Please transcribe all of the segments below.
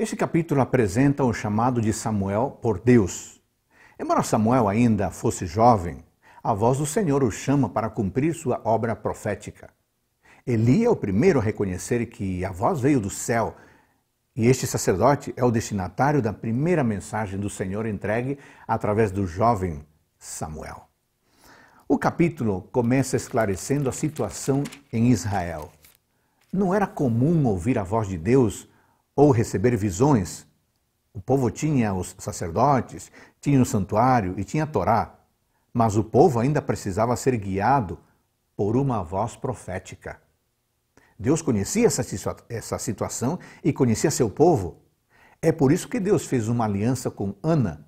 Este capítulo apresenta o chamado de Samuel por Deus. Embora Samuel ainda fosse jovem, a voz do Senhor o chama para cumprir sua obra profética. Eli é o primeiro a reconhecer que a voz veio do céu e este sacerdote é o destinatário da primeira mensagem do Senhor entregue através do jovem Samuel. O capítulo começa esclarecendo a situação em Israel. Não era comum ouvir a voz de Deus ou receber visões. O povo tinha os sacerdotes, tinha o santuário e tinha a Torá, mas o povo ainda precisava ser guiado por uma voz profética. Deus conhecia essa situação e conhecia seu povo. É por isso que Deus fez uma aliança com Ana.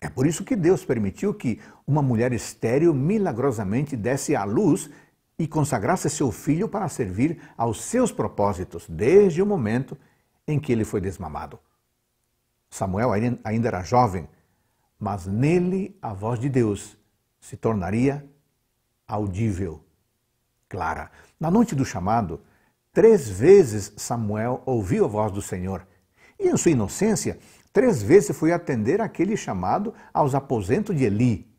É por isso que Deus permitiu que uma mulher estéril milagrosamente desse à luz e consagrasse seu filho para servir aos seus propósitos desde o momento em que ele foi desmamado. Samuel ainda era jovem, mas nele a voz de Deus se tornaria audível, clara. Na noite do chamado, três vezes Samuel ouviu a voz do Senhor e, em sua inocência, três vezes foi atender aquele chamado aos aposentos de Eli.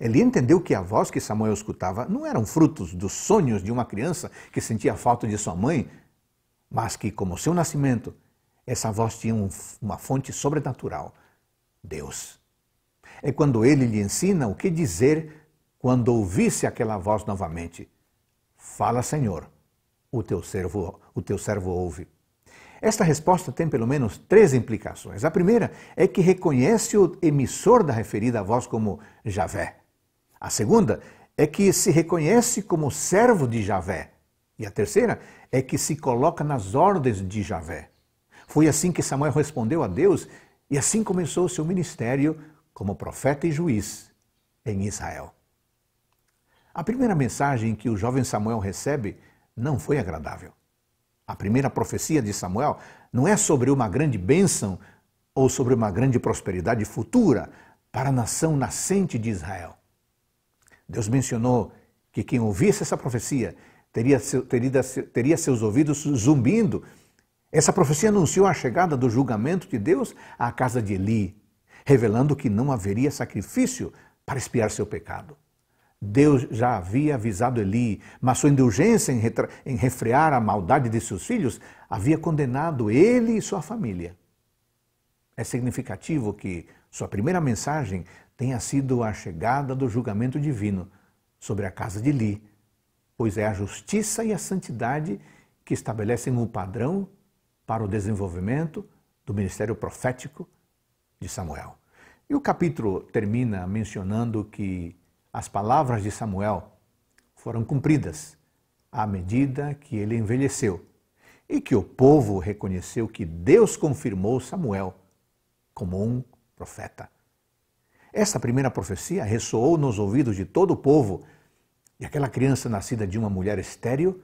Eli entendeu que a voz que Samuel escutava não eram frutos dos sonhos de uma criança que sentia falta de sua mãe, mas que, como seu nascimento, essa voz tinha um, uma fonte sobrenatural: Deus. É quando ele lhe ensina o que dizer quando ouvisse aquela voz novamente: Fala, Senhor, o teu servo, o teu servo ouve. Esta resposta tem pelo menos três implicações. A primeira é que reconhece o emissor da referida voz como Javé. A segunda é que se reconhece como servo de Javé. E a terceira é que se coloca nas ordens de Javé. Foi assim que Samuel respondeu a Deus e assim começou o seu ministério como profeta e juiz em Israel. A primeira mensagem que o jovem Samuel recebe não foi agradável. A primeira profecia de Samuel não é sobre uma grande bênção ou sobre uma grande prosperidade futura para a nação nascente de Israel. Deus mencionou que quem ouvisse essa profecia teria, teria, teria seus ouvidos zumbindo. Essa profecia anunciou a chegada do julgamento de Deus à casa de Eli, revelando que não haveria sacrifício para expiar seu pecado. Deus já havia avisado Eli, mas sua indulgência em, em refrear a maldade de seus filhos havia condenado ele e sua família. É significativo que sua primeira mensagem tenha sido a chegada do julgamento divino sobre a casa de Eli, pois é a justiça e a santidade que estabelecem o um padrão para o desenvolvimento do ministério profético de Samuel. E o capítulo termina mencionando que as palavras de Samuel foram cumpridas à medida que ele envelheceu e que o povo reconheceu que Deus confirmou Samuel como um profeta. Esta primeira profecia ressoou nos ouvidos de todo o povo e aquela criança nascida de uma mulher estéril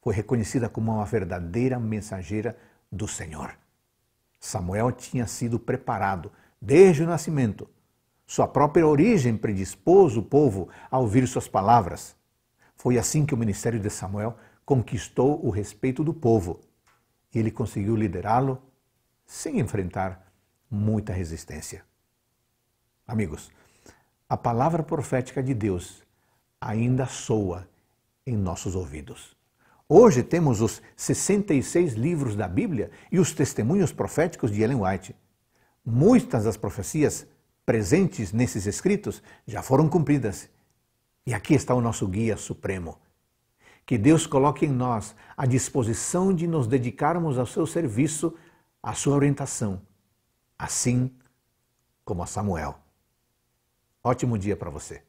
foi reconhecida como uma verdadeira mensageira do Senhor. Samuel tinha sido preparado desde o nascimento. Sua própria origem predispôs o povo a ouvir suas palavras. Foi assim que o ministério de Samuel conquistou o respeito do povo. Ele conseguiu liderá-lo sem enfrentar muita resistência. Amigos, a palavra profética de Deus ainda soa em nossos ouvidos. Hoje temos os 66 livros da Bíblia e os testemunhos proféticos de Ellen White. Muitas das profecias presentes nesses escritos já foram cumpridas. E aqui está o nosso guia supremo. Que Deus coloque em nós a disposição de nos dedicarmos ao seu serviço, à sua orientação, assim como a Samuel. Ótimo dia para você.